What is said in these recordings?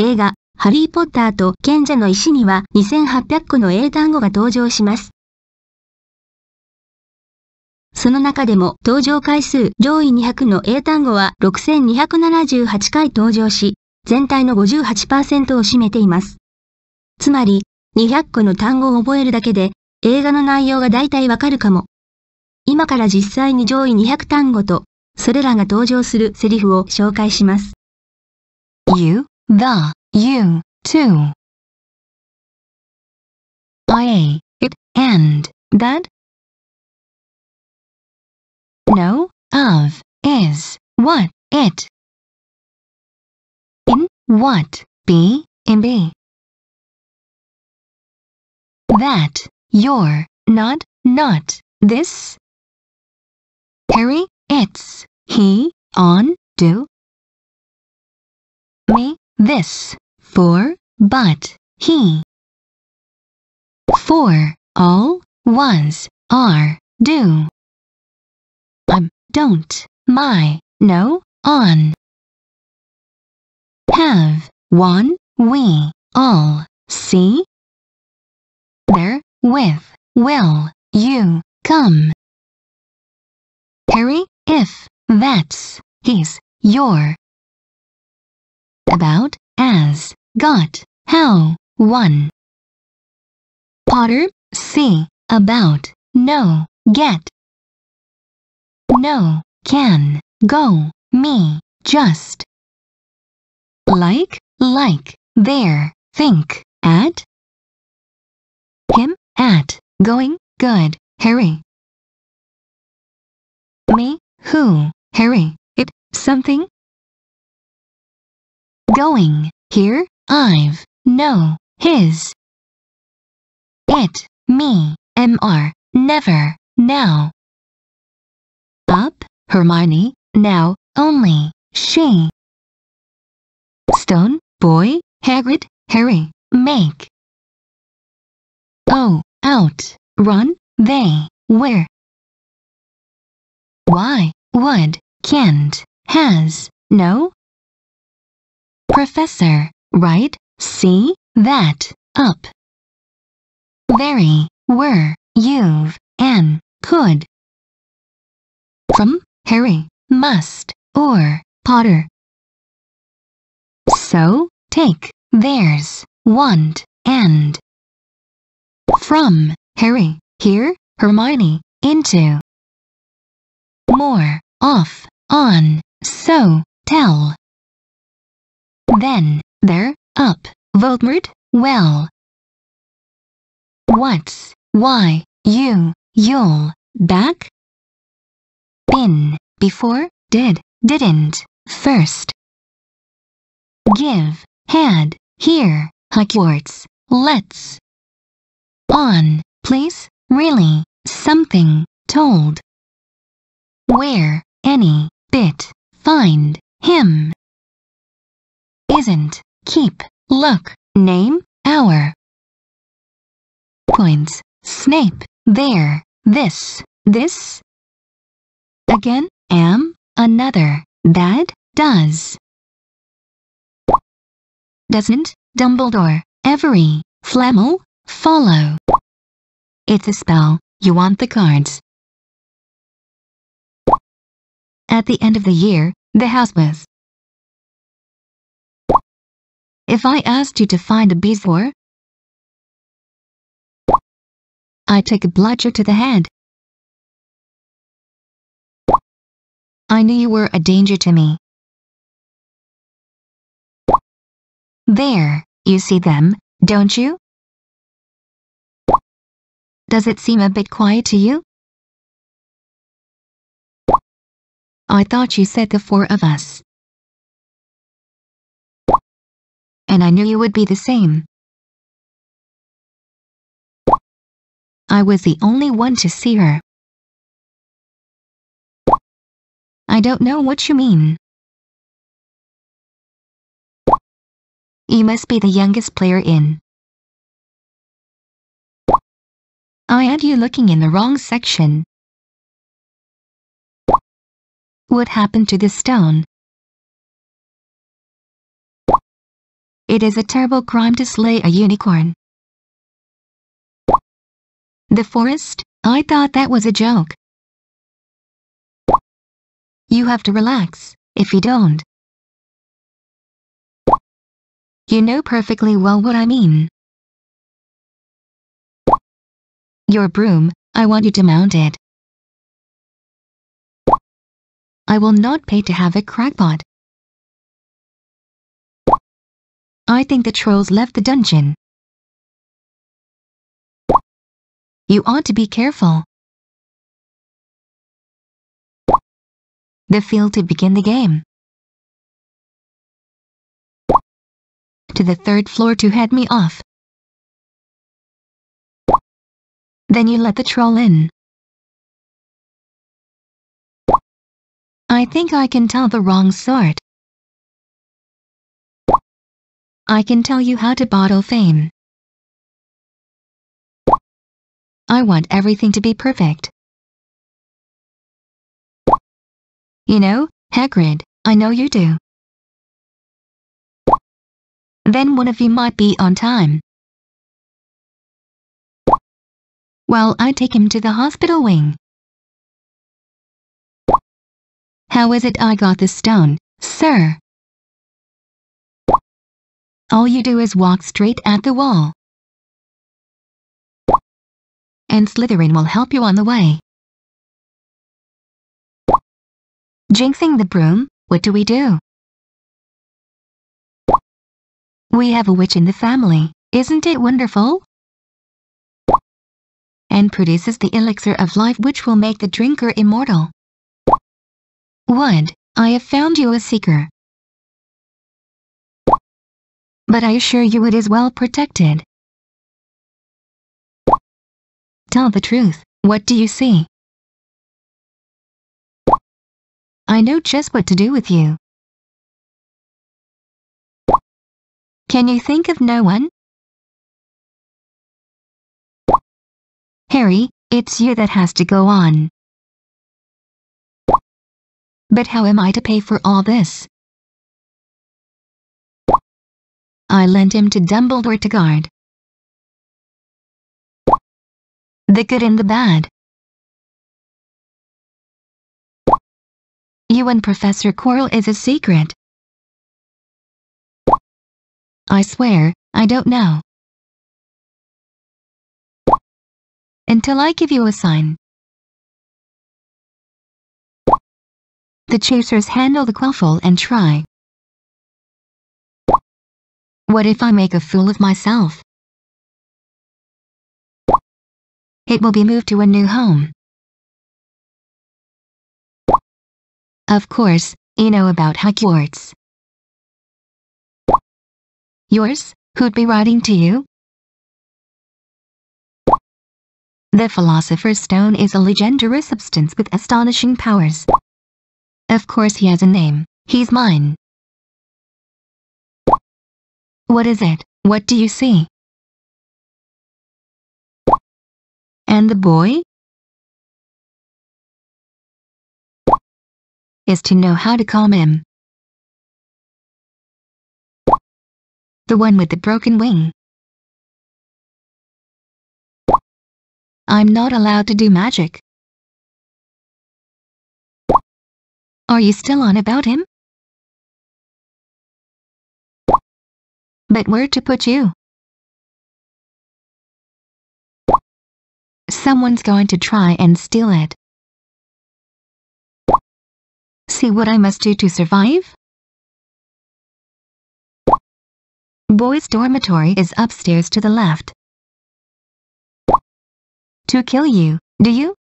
映画、ハリーポッターと賢者の石には2800個の英単語が登場します。その中でも登場回数上位200の英単語は6278回登場し、全体の58%を占めています。つまり、200個の単語を覚えるだけで、映画の内容が大体わかるかも。今から実際に上位200単語と、それらが登場するセリフを紹介します。You the, you, too. I, it, and, that. No, of, is, what, it. In, what, be, in be. That, your, not, not, this. Harry, it's, he, on, do. Me, this, for, but, he. For, all, was, are, do. I'm, um, don't, my, no, on. Have, one, we, all, see. There, with, will, you, come. Harry, if, that's, he's, your, about, as, got, how, one Potter, see, about, no get. No, can, go, me, just. Like, like, there, think, at. Him, at, going, good, Harry. Me, who, Harry, it, something, going, here, I've, no, his. It, me, mr, never, now. Up, Hermione, now, only, she. Stone, boy, Hagrid, Harry, make. Oh, out, run, they, where. Why, would, can't, has, no, Professor, right? See? That. Up. Very. Were. You've. An. Could. From. Harry. Must. Or. Potter. So. Take. There's. Want. And. From. Harry. Here. Hermione. Into. More. Off. On. So. Tell then, there, up, voltmered, well. What's, why, you, you'll, back. Been, before, did, didn't, first. Give, had, here, Hogwarts, let's. On, please, really, something, told. Where, any, bit, find, him, isn't, keep, look, name, hour. Points, Snape, there, this, this. Again, am, another, that, does. Doesn't, Dumbledore, every, Flamel, follow. It's a spell, you want the cards. At the end of the year, the house was if I asked you to find a B4, I took a bludger to the head. I knew you were a danger to me. There, you see them, don't you? Does it seem a bit quiet to you? I thought you said the four of us. and I knew you would be the same. I was the only one to see her. I don't know what you mean. You must be the youngest player in. I had you looking in the wrong section. What happened to this stone? It is a terrible crime to slay a unicorn. The forest? I thought that was a joke. You have to relax, if you don't. You know perfectly well what I mean. Your broom, I want you to mount it. I will not pay to have a crackpot. I think the trolls left the dungeon. You ought to be careful. The field to begin the game. To the third floor to head me off. Then you let the troll in. I think I can tell the wrong sort. I can tell you how to bottle fame. I want everything to be perfect. You know, Hagrid, I know you do. Then one of you might be on time. Well, I take him to the hospital wing. How is it I got this stone, sir? All you do is walk straight at the wall. And Slytherin will help you on the way. Jinxing the broom, what do we do? We have a witch in the family, isn't it wonderful? And produces the elixir of life which will make the drinker immortal. Wood, I have found you a seeker but I assure you it is well protected. Tell the truth, what do you see? I know just what to do with you. Can you think of no one? Harry, it's you that has to go on. But how am I to pay for all this? I lent him to Dumbledore to guard. The good and the bad. You and Professor Quirrell is a secret. I swear, I don't know. Until I give you a sign. The chasers handle the quaffle and try. What if I make a fool of myself? It will be moved to a new home. Of course, you know about Hogwarts. Yours, who'd be writing to you? The Philosopher's Stone is a legendary substance with astonishing powers. Of course he has a name, he's mine. What is it? What do you see? And the boy? Is to know how to calm him. The one with the broken wing. I'm not allowed to do magic. Are you still on about him? But where to put you? Someone's going to try and steal it. See what I must do to survive? Boys' dormitory is upstairs to the left. To kill you, do you?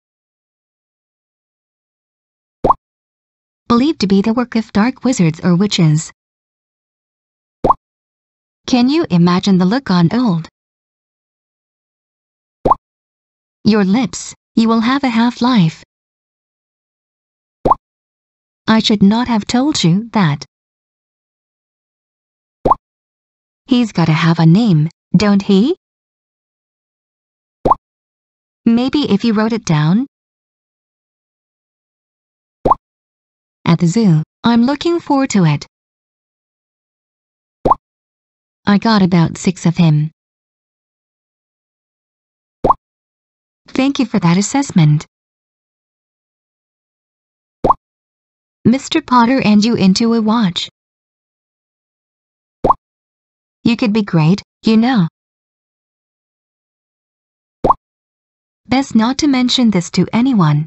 Believed to be the work of dark wizards or witches. Can you imagine the look on old? Your lips, you will have a half-life. I should not have told you that. He's gotta have a name, don't he? Maybe if you wrote it down? At the zoo, I'm looking forward to it. I got about six of him. Thank you for that assessment. Mr. Potter and you into a watch. You could be great, you know. Best not to mention this to anyone.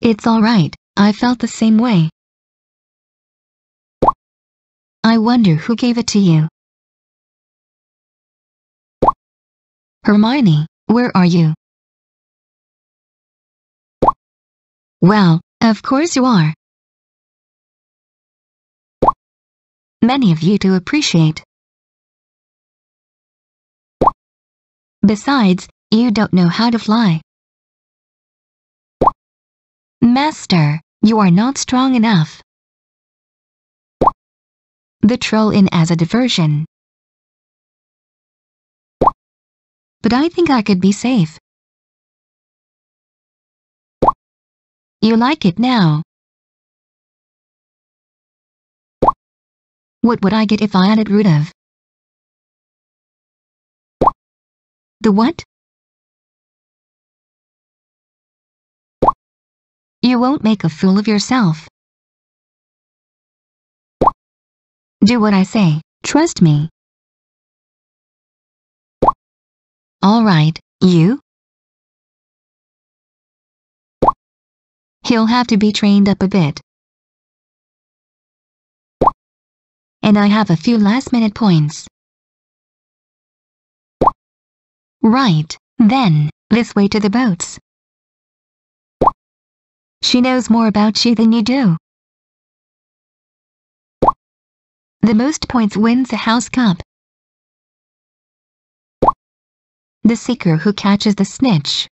It's alright, I felt the same way. I wonder who gave it to you. Hermione, where are you? Well, of course you are. Many of you to appreciate. Besides, you don't know how to fly. Master, you are not strong enough the troll in as a diversion. But I think I could be safe. You like it now. What would I get if I added root of? The what? You won't make a fool of yourself. Do what I say. Trust me. All right, you? He'll have to be trained up a bit. And I have a few last-minute points. Right, then, this way to the boats. She knows more about you than you do. The most points wins the House Cup. The seeker who catches the snitch